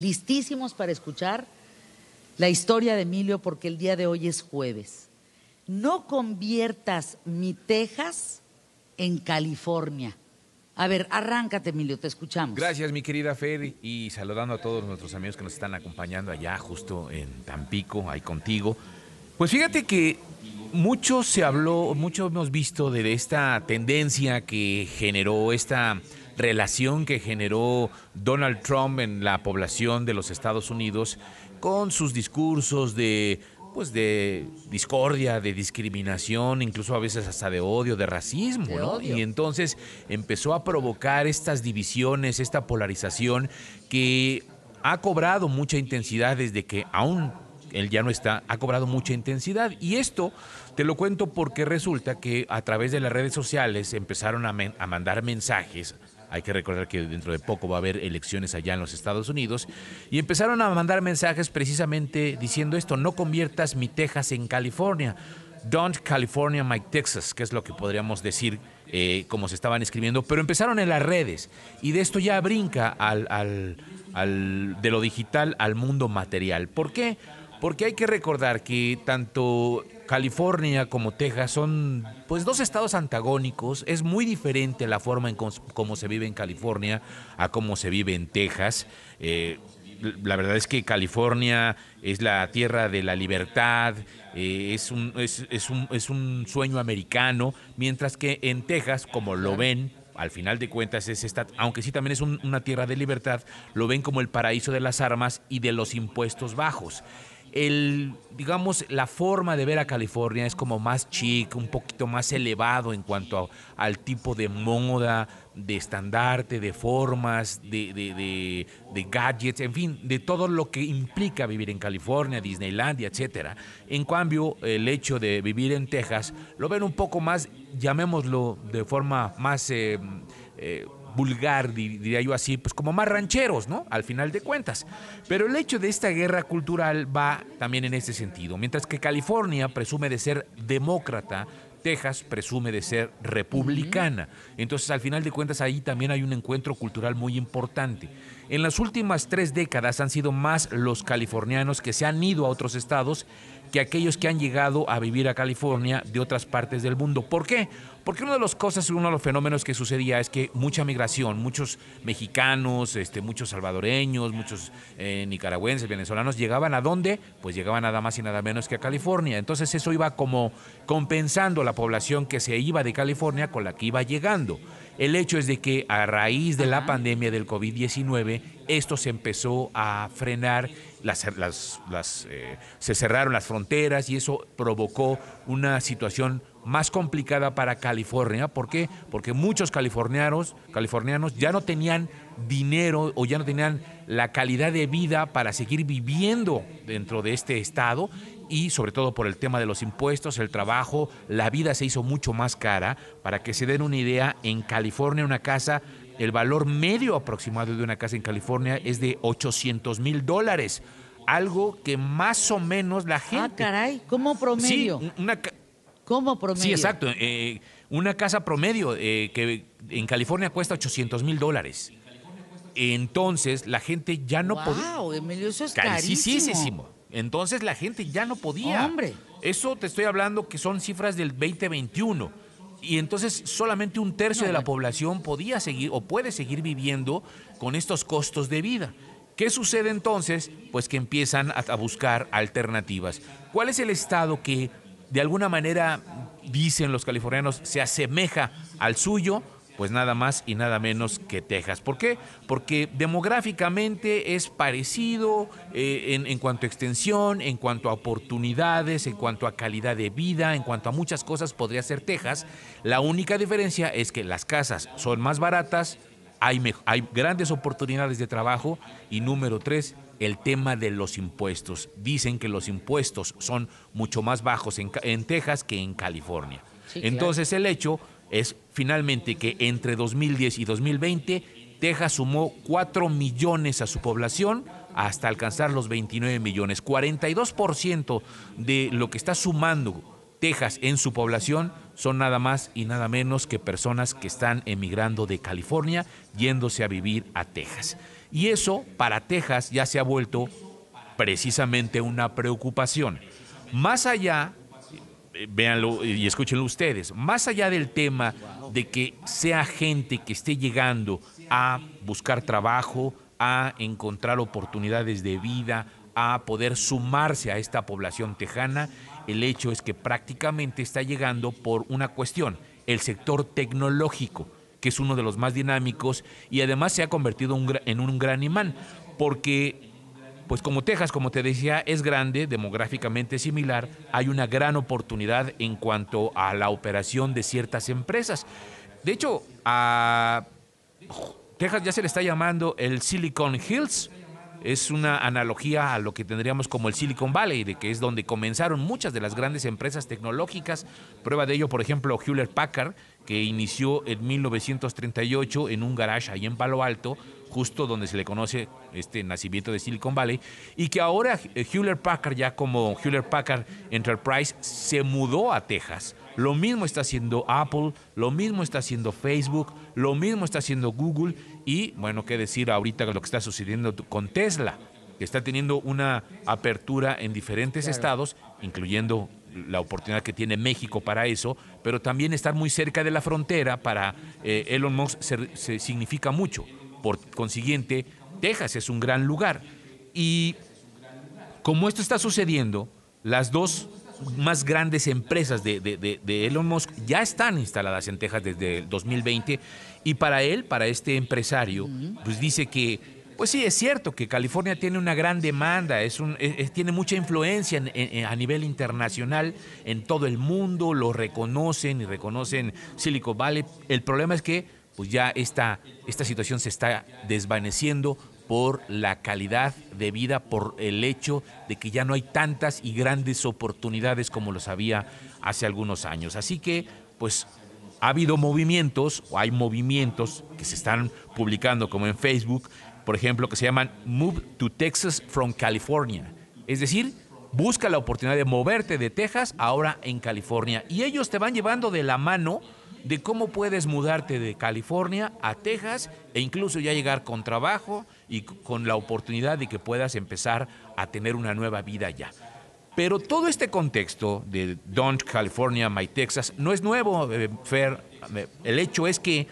listísimos para escuchar la historia de Emilio porque el día de hoy es jueves. No conviertas mi Texas en California. A ver, arráncate, Emilio, te escuchamos. Gracias, mi querida Fer, y saludando a todos nuestros amigos que nos están acompañando allá, justo en Tampico, ahí contigo. Pues fíjate que mucho se habló, mucho hemos visto de esta tendencia que generó esta relación que generó Donald Trump en la población de los Estados Unidos con sus discursos de pues de discordia, de discriminación, incluso a veces hasta de odio, de racismo, ¿no? Y entonces empezó a provocar estas divisiones, esta polarización que ha cobrado mucha intensidad desde que aún él ya no está, ha cobrado mucha intensidad. Y esto te lo cuento porque resulta que a través de las redes sociales empezaron a mandar mensajes hay que recordar que dentro de poco va a haber elecciones allá en los Estados Unidos. Y empezaron a mandar mensajes precisamente diciendo esto, no conviertas mi Texas en California. Don't California my Texas, que es lo que podríamos decir eh, como se estaban escribiendo. Pero empezaron en las redes y de esto ya brinca al, al, de lo digital al mundo material. ¿Por qué? Porque hay que recordar que tanto California como Texas son pues dos estados antagónicos. Es muy diferente la forma en cómo se vive en California a cómo se vive en Texas. Eh, la verdad es que California es la tierra de la libertad, eh, es, un, es, un, es un sueño americano, mientras que en Texas, como lo ven, al final de cuentas es esta, aunque sí también es una tierra de libertad, lo ven como el paraíso de las armas y de los impuestos bajos el, digamos, la forma de ver a California es como más chic, un poquito más elevado en cuanto al tipo de moda, de estandarte, de formas, de, gadgets, en fin, de todo lo que implica vivir en California, Disneylandia, etcétera. En cambio, el hecho de vivir en Texas lo ven un poco más, llamémoslo de forma más eh, eh, vulgar, diría yo así, pues como más rancheros, ¿no? Al final de cuentas. Pero el hecho de esta guerra cultural va también en ese sentido. Mientras que California presume de ser demócrata, Texas presume de ser republicana. Entonces, al final de cuentas, ahí también hay un encuentro cultural muy importante. En las últimas tres décadas han sido más los californianos que se han ido a otros estados que aquellos que han llegado a vivir a California de otras partes del mundo. ¿Por qué? Porque una de las cosas, uno de los fenómenos que sucedía es que mucha migración, muchos mexicanos, este, muchos salvadoreños, muchos eh, nicaragüenses, venezolanos, llegaban a dónde? Pues llegaban nada más y nada menos que a California. Entonces eso iba como compensando la población que se iba de California con la que iba llegando. El hecho es de que a raíz de la pandemia del COVID-19, esto se empezó a frenar, eh, se cerraron las fronteras y eso provocó una situación más complicada para California. ¿Por qué? Porque muchos californianos, californianos ya no tenían dinero o ya no tenían la calidad de vida para seguir viviendo dentro de este estado y sobre todo por el tema de los impuestos, el trabajo, la vida se hizo mucho más cara. Para que se den una idea, en California una casa, el valor medio aproximado de una casa en California es de 800 mil dólares. Algo que más o menos la ah, gente... Ah, caray, ¿cómo promedio? Sí, una, ¿Cómo promedio? Sí, exacto. Eh, una casa promedio eh, que en California cuesta 800 mil dólares. Entonces, la gente ya no wow, podía... Emilio, eso es carísimo. Entonces la gente ya no podía. Hombre. Eso te estoy hablando que son cifras del 2021. Y entonces solamente un tercio de la población podía seguir o puede seguir viviendo con estos costos de vida. ¿Qué sucede entonces? Pues que empiezan a, buscar alternativas. ¿Cuál es el estado que de alguna manera, dicen los californianos, se asemeja al suyo? pues nada más y nada menos que Texas. ¿Por qué? Porque demográficamente es parecido eh, en, cuanto a extensión, en cuanto a oportunidades, en cuanto a calidad de vida, en cuanto a muchas cosas podría ser Texas. La única diferencia es que las casas son más baratas, hay, grandes oportunidades de trabajo y número tres, el tema de los impuestos. Dicen que los impuestos son mucho más bajos en, Texas que en California. Entonces el hecho es finalmente que entre 2010 y 2020 Texas sumó 4 millones a su población hasta alcanzar los 29 millones. 42% de lo que está sumando Texas en su población son nada más y nada menos que personas que están emigrando de California yéndose a vivir a Texas. Y eso para Texas ya se ha vuelto precisamente una preocupación. Más allá véanlo y escúchenlo ustedes. Más allá del tema de que sea gente que esté llegando a buscar trabajo, a encontrar oportunidades de vida, a poder sumarse a esta población tejana, el hecho es que prácticamente está llegando por una cuestión, el sector tecnológico, que es uno de los más dinámicos y además se ha convertido en un gran imán, porque pues como Texas, como te decía, es grande, demográficamente similar, hay una gran oportunidad en cuanto a la operación de ciertas empresas. De hecho, a Texas ya se le está llamando el Silicon Hills. Es una analogía a lo que tendríamos como el Silicon Valley, de que es donde comenzaron muchas de las grandes empresas tecnológicas. Prueba de ello, por ejemplo, Hewlett Packard, que inició en 1938 en un garage ahí en Palo Alto, justo donde se le conoce este nacimiento de Silicon Valley, y que ahora eh, Hewlett Packard, ya como Hewlett Packard Enterprise, se mudó a Texas. Lo mismo está haciendo Apple, lo mismo está haciendo Facebook, lo mismo está haciendo Google, y bueno, qué decir ahorita lo que está sucediendo con Tesla, que está teniendo una apertura en diferentes estados, incluyendo la oportunidad que tiene México para eso, pero también estar muy cerca de la frontera para eh, Elon Musk se, significa mucho. Por consiguiente, Texas es un gran lugar. Y como esto está sucediendo, las dos más grandes empresas de, de, Elon Musk ya están instaladas en Texas desde el 2020 y para él, para este empresario, pues dice que pues sí, es cierto que California tiene una gran demanda, es un, tiene mucha influencia a nivel internacional, en todo el mundo, lo reconocen y reconocen Silicon Valley. El problema es que pues ya esta, esta situación se está desvaneciendo por la calidad de vida, por el hecho de que ya no hay tantas y grandes oportunidades como lo había hace algunos años. Así que, pues ha habido movimientos, o hay movimientos que se están publicando como en Facebook, por ejemplo, que se llaman Move to Texas from California. Es decir, busca la oportunidad de moverte de Texas ahora en California. Y ellos te van llevando de la mano de cómo puedes mudarte de California a Texas e incluso ya llegar con trabajo y con la oportunidad de que puedas empezar a tener una nueva vida allá. Pero todo este contexto de Don't California, My Texas no es nuevo, eh, Fer. Eh, el hecho es que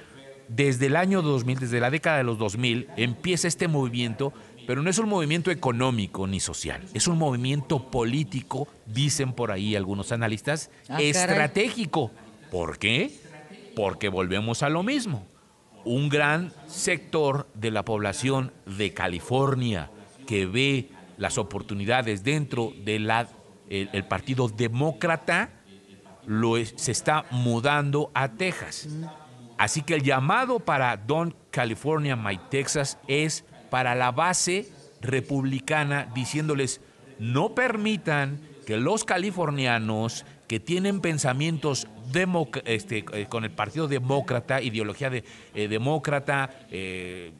desde el año 2000, desde la década de los 2000, empieza este movimiento, pero no es un movimiento económico ni social, es un movimiento político, dicen por ahí algunos analistas, ah, estratégico. ¿Por qué? Porque volvemos a lo mismo. Un gran sector de la población de California que ve las oportunidades dentro de la el, Partido Demócrata lo se está mudando a Texas. Así que el llamado para Don California, My Texas es para la base republicana diciéndoles no permitan que los californianos que tienen pensamientos este, eh, con el Partido Demócrata, ideología de, eh, demócrata, eh,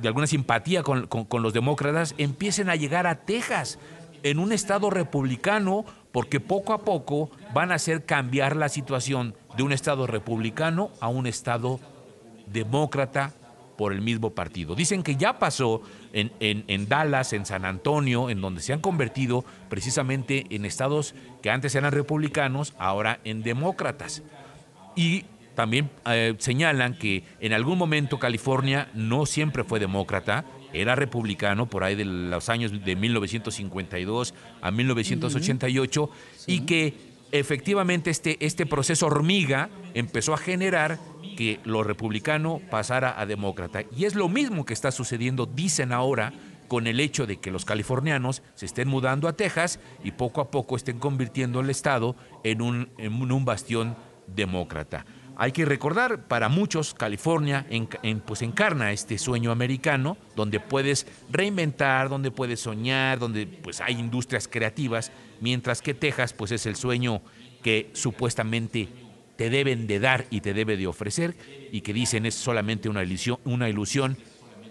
de alguna simpatía con los demócratas, empiecen a llegar a Texas en un Estado republicano porque poco a poco van a hacer cambiar la situación de un Estado republicano a un Estado demócrata por el mismo partido. Dicen que ya pasó en, Dallas, en San Antonio, en donde se han convertido precisamente en estados que antes eran republicanos, ahora en demócratas. Y también eh, señalan que en algún momento California no siempre fue demócrata, era republicano por ahí de los años de 1952 a 1988 y que efectivamente este, este proceso hormiga empezó a generar que lo republicano pasara a demócrata. Y es lo mismo que está sucediendo, dicen ahora, con el hecho de que los californianos se estén mudando a Texas y poco a poco estén convirtiendo el Estado en en un bastión demócrata. Hay que recordar, para muchos, California en, pues encarna este sueño americano, donde puedes reinventar, donde puedes soñar, donde pues hay industrias creativas, mientras que Texas pues es el sueño que supuestamente te deben de dar y te debe de ofrecer y que dicen es solamente una ilusión,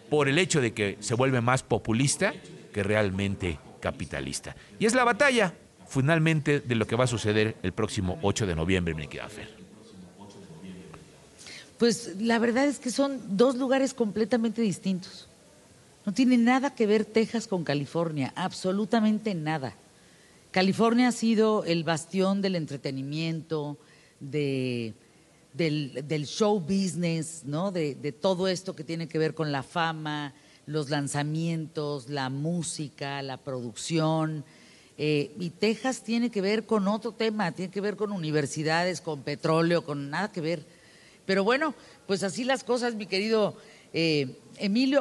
por el hecho de que se vuelve más populista que realmente capitalista. Y es la batalla finalmente de lo que va a suceder el próximo 8 de noviembre, mi a pues la verdad es que son dos lugares completamente distintos. No tiene nada que ver Texas con California, absolutamente nada. California ha sido el bastión del entretenimiento, de, del, show business, De, todo esto que tiene que ver con la fama, los lanzamientos, la música, la producción. Eh, y Texas tiene que ver con otro tema, tiene que ver con universidades, con petróleo, con nada que ver pero bueno, pues así las cosas, mi querido eh, Emilio.